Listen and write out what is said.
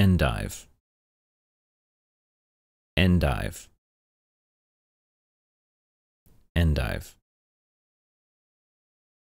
endive endive endive